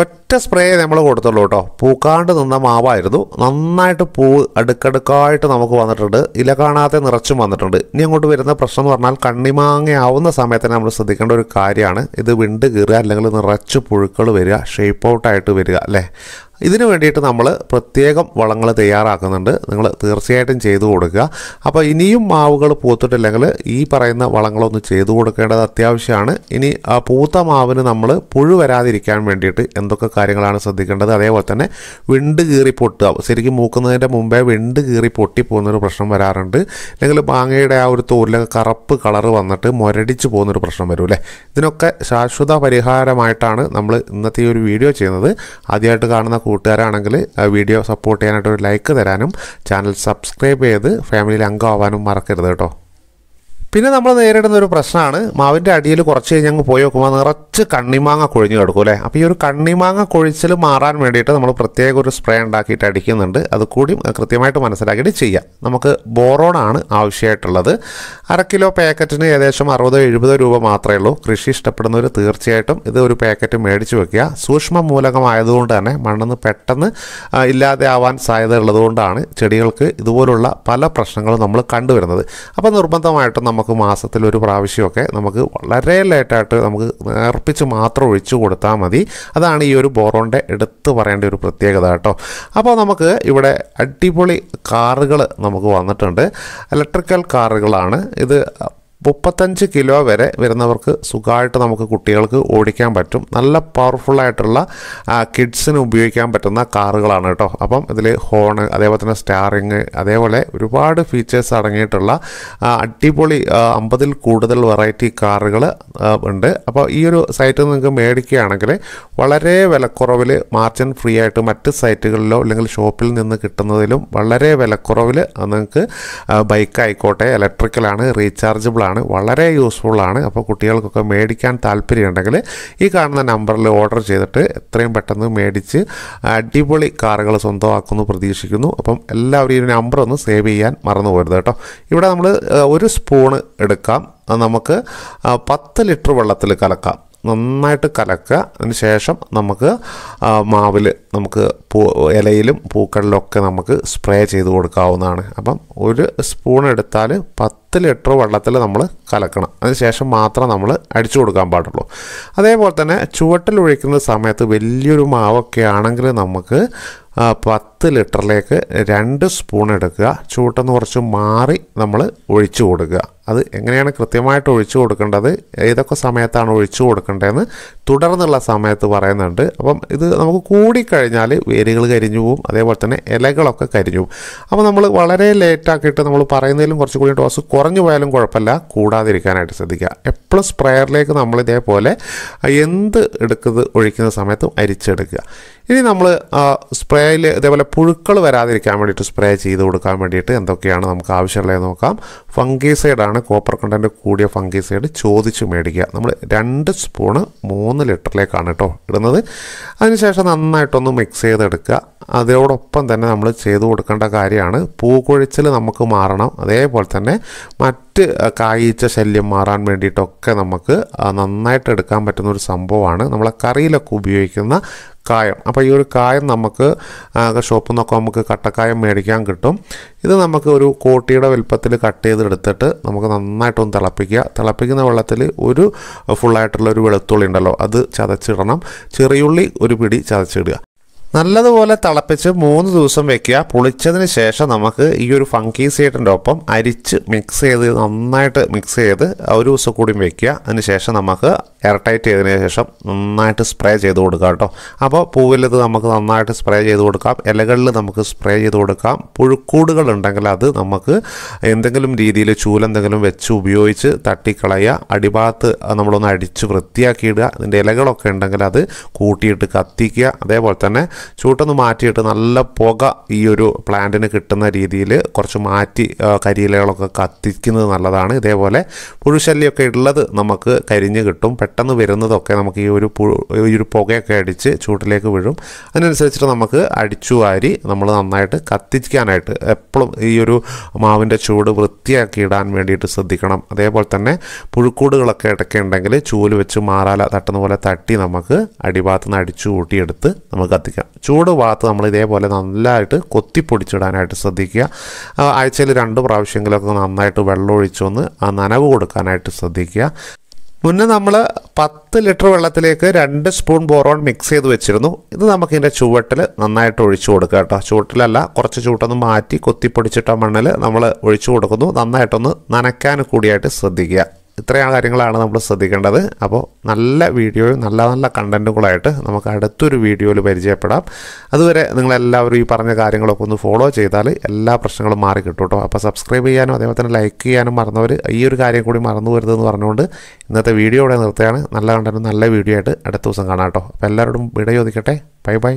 ഒറ്റ സ്പ്രേ നമ്മൾ കൊടുത്തുള്ളൂ കേട്ടോ പൂക്കാണ്ട് നിന്ന മാവായിരുന്നു നന്നായിട്ട് പൂ അടുക്കടുക്കായിട്ട് നമുക്ക് വന്നിട്ടുണ്ട് ഇല കാണാതെ നിറച്ചും വന്നിട്ടുണ്ട് ഇനി അങ്ങോട്ട് വരുന്ന പ്രശ്നം എന്ന് പറഞ്ഞാൽ കണ്ണിമാങ്ങയാവുന്ന സമയത്ത് നമ്മൾ ശ്രദ്ധിക്കേണ്ട ഒരു കാര്യമാണ് ഇത് വിണ്ട് കീറുക അല്ലെങ്കിൽ നിറച്ച് പുഴുക്കൾ വരിക ഷേപ്പ് ഔട്ടായിട്ട് വരിക അല്ലേ ഇതിനു വേണ്ടിയിട്ട് നമ്മൾ പ്രത്യേകം വളങ്ങൾ തയ്യാറാക്കുന്നുണ്ട് നിങ്ങൾ തീർച്ചയായിട്ടും ചെയ്തു കൊടുക്കുക അപ്പോൾ ഇനിയും മാവുകൾ പൂത്തിട്ടില്ലെങ്കിൽ ഈ പറയുന്ന വളങ്ങളൊന്ന് ചെയ്തു കൊടുക്കേണ്ടത് അത്യാവശ്യമാണ് ഇനി ആ പൂത്ത മാവിന് നമ്മൾ പുഴു വരാതിരിക്കാൻ വേണ്ടിയിട്ട് എന്തൊക്കെ കാര്യങ്ങളാണ് ശ്രദ്ധിക്കേണ്ടത് അതേപോലെ തന്നെ വിണ്ട് കീറി പൊട്ടുക ശരിക്കും മൂക്കുന്നതിൻ്റെ മുമ്പേ വിണ്ട് കീറി പൊട്ടി പോകുന്നൊരു പ്രശ്നം വരാറുണ്ട് അല്ലെങ്കിൽ മാങ്ങയുടെ ആ ഒരു തോലിലൊക്കെ കറുപ്പ് കളറ് വന്നിട്ട് മുരടിച്ച് പോകുന്നൊരു പ്രശ്നം വരും അല്ലേ ഇതിനൊക്കെ ശാശ്വത പരിഹാരമായിട്ടാണ് നമ്മൾ ഇന്നത്തെ ഈ ഒരു വീഡിയോ ചെയ്യുന്നത് ആദ്യമായിട്ട് കാണുന്ന കൂട്ടുകാരാണെങ്കിൽ വീഡിയോ സപ്പോർട്ട് ചെയ്യാനായിട്ട് ഒരു ലൈക്ക് തരാനും ചാനൽ സബ്സ്ക്രൈബ് ചെയ്ത് ഫാമിലിയിൽ അംഗമാവാനും മറക്കരുത് കേട്ടോ പിന്നെ നമ്മൾ നേരിടുന്ന ഒരു പ്രശ്നമാണ് മാവിൻ്റെ അടിയിൽ കുറച്ച് കഴിഞ്ഞ് അങ്ങ് പോയി നോക്കുമ്പോൾ നിറച്ച് കണ്ണിമാങ്ങ കൊഴിഞ്ഞു കിടക്കും അല്ലേ അപ്പോൾ ഈ ഒരു കണ്ണിമാങ്ങ കൊഴിച്ചിൽ മാറാൻ വേണ്ടിയിട്ട് നമ്മൾ പ്രത്യേക ഒരു സ്പ്രേ ഉണ്ടാക്കിയിട്ട് അടിക്കുന്നുണ്ട് അത് കൂടി കൃത്യമായിട്ട് മനസ്സിലാക്കിയിട്ട് ചെയ്യാം നമുക്ക് ബോറോണാണ് ആവശ്യമായിട്ടുള്ളത് അര കിലോ പാക്കറ്റിന് ഏകദേശം അറുപതോ എഴുപതോ രൂപ മാത്രമേ ഉള്ളൂ കൃഷി ഇഷ്ടപ്പെടുന്നവർ തീർച്ചയായിട്ടും ഇത് ഒരു പാക്കറ്റ് മേടിച്ച് വെക്കുക സൂക്ഷ്മ മൂലകമായതുകൊണ്ട് തന്നെ മണ്ണെന്ന് പെട്ടെന്ന് ഇല്ലാതെ ആവാൻ സാധ്യത ഉള്ളതുകൊണ്ടാണ് ചെടികൾക്ക് ഇതുപോലുള്ള പല പ്രശ്നങ്ങളും നമ്മൾ കണ്ടുവരുന്നത് അപ്പോൾ നിർബന്ധമായിട്ടും നമ്മൾ നമുക്ക് മാസത്തിലൊരു പ്രാവശ്യമൊക്കെ നമുക്ക് വളരെ ലേറ്റായിട്ട് നമുക്ക് നേർപ്പിച്ച് മാത്രം ഒഴിച്ചു കൊടുത്താൽ മതി അതാണ് ഈ ഒരു ബോറോണിൻ്റെ എടുത്തു പറയേണ്ട ഒരു പ്രത്യേകത കേട്ടോ അപ്പോൾ നമുക്ക് ഇവിടെ അടിപൊളി കാറുകൾ നമുക്ക് വന്നിട്ടുണ്ട് ഇലക്ട്രിക്കൽ കാറുകളാണ് ഇത് മുപ്പത്തഞ്ച് കിലോ വരെ വരുന്നവർക്ക് സുഖമായിട്ട് നമുക്ക് കുട്ടികൾക്ക് ഓടിക്കാൻ പറ്റും നല്ല പവർഫുള്ളായിട്ടുള്ള കിഡ്സിന് ഉപയോഗിക്കാൻ പറ്റുന്ന കാറുകളാണ് കേട്ടോ അപ്പം ഇതിൽ ഹോണ് അതേപോലെ തന്നെ സ്റ്റാറിങ് അതേപോലെ ഒരുപാട് ഫീച്ചേഴ്സ് അടങ്ങിയിട്ടുള്ള അടിപൊളി അമ്പതിൽ കൂടുതൽ വെറൈറ്റി കാറുകൾ ഉണ്ട് അപ്പോൾ ഈ ഒരു സൈറ്റ് നിങ്ങൾക്ക് മേടിക്കുകയാണെങ്കിൽ വളരെ വിലക്കുറവിൽ മാർജിൻ ഫ്രീ ആയിട്ട് മറ്റ് സൈറ്റുകളിലോ അല്ലെങ്കിൽ ഷോപ്പിൽ നിന്ന് കിട്ടുന്നതിലും വളരെ വിലക്കുറവിൽ നിങ്ങൾക്ക് ബൈക്ക് ആയിക്കോട്ടെ ഇലക്ട്രിക്കലാണ് റീചാർജബിൾ ഉള്ളതാണ് വളരെ യൂസ്ഫുള്ളാണ് അപ്പോൾ കുട്ടികൾക്കൊക്കെ മേടിക്കാൻ താല്പര്യമുണ്ടെങ്കിൽ ഈ കാണുന്ന നമ്പറിൽ ഓർഡർ ചെയ്തിട്ട് എത്രയും പെട്ടെന്ന് മേടിച്ച് അടിപൊളി കാറുകൾ സ്വന്തമാക്കുമെന്ന് പ്രതീക്ഷിക്കുന്നു അപ്പം എല്ലാവരും ഈ നമ്പർ ഒന്ന് സേവ് ചെയ്യാൻ മറന്നു പോരുത് കേട്ടോ ഇവിടെ നമ്മൾ ഒരു സ്പൂണ് എടുക്കാം നമുക്ക് പത്ത് ലിറ്റർ വെള്ളത്തിൽ കലക്കാം നന്നായിട്ട് കലക്കുക അതിന് ശേഷം നമുക്ക് മാവിൽ നമുക്ക് പൂ ഇലയിലും പൂക്കളിലൊക്കെ നമുക്ക് സ്പ്രേ ചെയ്ത് കൊടുക്കാവുന്നതാണ് അപ്പം ഒരു സ്പൂൺ എടുത്താൽ പത്ത് ലിറ്റർ വെള്ളത്തിൽ നമ്മൾ കലക്കണം ശേഷം മാത്രം നമ്മൾ അടിച്ചു കൊടുക്കാൻ പാടുള്ളൂ അതേപോലെ തന്നെ ചുവട്ടിൽ ഒഴിക്കുന്ന സമയത്ത് വലിയൊരു മാവൊക്കെ ആണെങ്കിൽ നമുക്ക് പത്ത് ലിറ്ററിലേക്ക് രണ്ട് സ്പൂൺ എടുക്കുക ചൂട്ടെന്ന് കുറച്ച് മാറി നമ്മൾ ഒഴിച്ചു കൊടുക്കുക അത് എങ്ങനെയാണ് കൃത്യമായിട്ട് ഒഴിച്ചു കൊടുക്കേണ്ടത് ഏതൊക്കെ സമയത്താണ് ഒഴിച്ചു കൊടുക്കേണ്ടതെന്ന് തുടർന്നുള്ള സമയത്ത് പറയുന്നുണ്ട് അപ്പം ഇത് നമുക്ക് കൂടിക്കഴിഞ്ഞാൽ വേരുകൾ കരിഞ്ഞു പോവും അതേപോലെ തന്നെ ഇലകളൊക്കെ കരിഞ്ഞു പോവും അപ്പോൾ നമ്മൾ വളരെ ലേറ്റാക്കിയിട്ട് നമ്മൾ പറയുന്നതിലും കുറച്ച് കൂടി ഡോസ് കുറഞ്ഞു പോയാലും കുഴപ്പമില്ല കൂടാതിരിക്കാനായിട്ട് ശ്രദ്ധിക്കുക എപ്പോഴും സ്പ്രെയറിലേക്ക് നമ്മൾ ഇതേപോലെ എന്ത് എടുക്കുന്നത് ഒഴിക്കുന്ന സമയത്തും അരിച്ചെടുക്കുക ഇനി നമ്മൾ സ്പ്രേയിൽ ഇതേപോലെ പുഴുക്കൾ വരാതിരിക്കാൻ വേണ്ടിയിട്ട് സ്പ്രേ ചെയ്ത് കൊടുക്കാൻ വേണ്ടിയിട്ട് എന്തൊക്കെയാണ് നമുക്ക് ആവശ്യമുള്ളത് നോക്കാം ഫംഗീസൈഡാണ് കോപ്പർ കണ്ടൻറ്റ് കൂടിയ ഫംഗിസൈഡ് ചോദിച്ച് മേടിക്കുക നമ്മൾ രണ്ട് സ്പൂണ് മൂന്ന് ലിറ്ററിലേക്കാണ് കേട്ടോ ഇടുന്നത് അതിനുശേഷം നന്നായിട്ടൊന്ന് മിക്സ് ചെയ്തെടുക്കുക അതിനോടൊപ്പം തന്നെ നമ്മൾ ചെയ്തു കൊടുക്കേണ്ട കാര്യമാണ് പൂക്കൊഴിച്ചിൽ നമുക്ക് മാറണം അതേപോലെ തന്നെ മറ്റ് കായീച്ച ശല്യം മാറാൻ വേണ്ടിയിട്ടൊക്കെ നമുക്ക് നന്നായിട്ട് എടുക്കാൻ പറ്റുന്ന ഒരു സംഭവമാണ് നമ്മളെ കറിയിലൊക്കെ ഉപയോഗിക്കുന്ന കായം അപ്പോൾ ഈ ഒരു കായം നമുക്ക് ഷോപ്പിൽ നിന്നൊക്കെ നമുക്ക് കട്ടക്കായം മേടിക്കാൻ കിട്ടും ഇത് നമുക്ക് ഒരു കോട്ടിയുടെ വലുപ്പത്തിൽ കട്ട് ചെയ്ത് എടുത്തിട്ട് നമുക്ക് നന്നായിട്ടൊന്ന് തിളപ്പിക്കുക തിളപ്പിക്കുന്ന വെള്ളത്തിൽ ഒരു ഫുള്ളായിട്ടുള്ള ഒരു വെളുത്തുള്ളി ഉണ്ടല്ലോ അത് ചതച്ചിടണം ചെറിയുള്ളി ഒരു പിടി ചതച്ചിടുക നല്ലതുപോലെ തിളപ്പിച്ച് മൂന്ന് ദിവസം വെക്കുക പൊളിച്ചതിന് ശേഷം നമുക്ക് ഈ ഒരു ഫങ്കി സീഡിൻ്റെ ഒപ്പം അരിച്ച് മിക്സ് ചെയ്ത് നന്നായിട്ട് മിക്സ് ചെയ്ത് ഒരു ദിവസം കൂടി വെക്കുക അതിന് ശേഷം നമുക്ക് എയർടൈറ്റ് ചെയ്തതിന് ശേഷം നന്നായിട്ട് സ്പ്രേ ചെയ്ത് കൊടുക്കുക കേട്ടോ അപ്പോൾ പൂവിലത് നമുക്ക് നന്നായിട്ട് സ്പ്രേ ചെയ്ത് കൊടുക്കാം ഇലകളിൽ നമുക്ക് സ്പ്രേ ചെയ്ത് കൊടുക്കാം പുഴുക്കൂടുകൾ ഉണ്ടെങ്കിൽ അത് നമുക്ക് എന്തെങ്കിലും രീതിയിൽ ചൂലെന്തെങ്കിലും വെച്ച് ഉപയോഗിച്ച് തട്ടിക്കളയുക അടിഭാഗത്ത് നമ്മളൊന്ന് അടിച്ച് വൃത്തിയാക്കിയിടുക അതിൻ്റെ ഇലകളൊക്കെ ഉണ്ടെങ്കിൽ അത് കൂട്ടിയിട്ട് കത്തിക്കുക അതേപോലെ തന്നെ ചൂട്ടൊന്ന് മാറ്റിയിട്ട് നല്ല പുക ഈ ഒരു പ്ലാന്റിന് കിട്ടുന്ന രീതിയിൽ കുറച്ച് മാറ്റി കരിയിലകളൊക്കെ കത്തിക്കുന്നത് നല്ലതാണ് ഇതേപോലെ പുഴുശല്യമൊക്കെ ഉള്ളത് നമുക്ക് കരിഞ്ഞ് കിട്ടും പെട്ടെന്ന് വരുന്നതൊക്കെ നമുക്ക് ഈ ഒരു ഈ ഒരു പുകയൊക്കെ അടിച്ച് ചൂട്ടിലേക്ക് വീഴും അതിനനുസരിച്ചിട്ട് നമുക്ക് അടിച്ചു വാരി നമ്മൾ നന്നായിട്ട് കത്തിക്കാനായിട്ട് എപ്പോഴും ഈ ഒരു മാവിൻ്റെ ചൂട് വൃത്തിയാക്കി ഇടാൻ വേണ്ടിയിട്ട് ശ്രദ്ധിക്കണം അതേപോലെ തന്നെ പുഴുക്കൂടുകളൊക്കെ ഇടയ്ക്ക് ഉണ്ടെങ്കിൽ ചൂല് വെച്ച് മാറാല തട്ടുന്ന പോലെ തട്ടി നമുക്ക് അടിഭാഗത്ത് നിന്ന് അടിച്ചു കൂട്ടിയെടുത്ത് നമുക്ക് കത്തിക്കാം ചൂട് ഭാഗത്ത് നമ്മൾ ഇതേപോലെ നന്നായിട്ട് കൊത്തിപ്പൊടിച്ചിടാനായിട്ട് ശ്രദ്ധിക്കുക ആഴ്ചയിൽ രണ്ട് പ്രാവശ്യമെങ്കിലൊക്കെ നന്നായിട്ട് വെള്ളമൊഴിച്ചൊന്ന് ആ നനവ് കൊടുക്കാനായിട്ട് ശ്രദ്ധിക്കുക മുന്നേ നമ്മൾ പത്ത് ലിറ്റർ വെള്ളത്തിലേക്ക് രണ്ട് സ്പൂൺ ബോറോൺ മിക്സ് ചെയ്ത് വെച്ചിരുന്നു ഇത് നമുക്കിതിൻ്റെ ചുവട്ടിൽ നന്നായിട്ട് ഒഴിച്ചു കൊടുക്കുക കേട്ടോ ചുവട്ടിലല്ല കുറച്ച് ചൂട്ടൊന്ന് മാറ്റി കൊത്തിപ്പൊടിച്ചിട്ട മണ്ണിൽ നമ്മൾ ഒഴിച്ചു കൊടുക്കുന്നു നന്നായിട്ടൊന്ന് നനയ്ക്കാൻ കൂടിയായിട്ട് ശ്രദ്ധിക്കുക ഇത്രയും കാര്യങ്ങളാണ് നമ്മൾ ശ്രദ്ധിക്കേണ്ടത് അപ്പോൾ നല്ല വീഡിയോയും നല്ല നല്ല കണ്ടൻറ്റുകളായിട്ട് നമുക്ക് അടുത്തൊരു വീഡിയോയിൽ പരിചയപ്പെടാം അതുവരെ നിങ്ങളെല്ലാവരും ഈ പറഞ്ഞ കാര്യങ്ങളൊക്കെ ഒന്ന് ഫോളോ ചെയ്താൽ എല്ലാ പ്രശ്നങ്ങളും മാറി കിട്ടും കേട്ടോ അപ്പോൾ സബ്സ്ക്രൈബ് ചെയ്യാനും അതേപോലെ തന്നെ ലൈക്ക് ചെയ്യാനും മറന്നവർ ഈ ഒരു കാര്യം കൂടി മറന്നു വരുതെന്ന് പറഞ്ഞുകൊണ്ട് ഇന്നത്തെ വീഡിയോ ഇവിടെ നിർത്തുകയാണ് നല്ല കണ്ടൻറ്റും നല്ല വീഡിയോ ആയിട്ട് അടുത്ത ദിവസം കാണാം കേട്ടോ അപ്പോൾ എല്ലാവരോടും വിട ചോദിക്കട്ടെ ബൈ ബൈ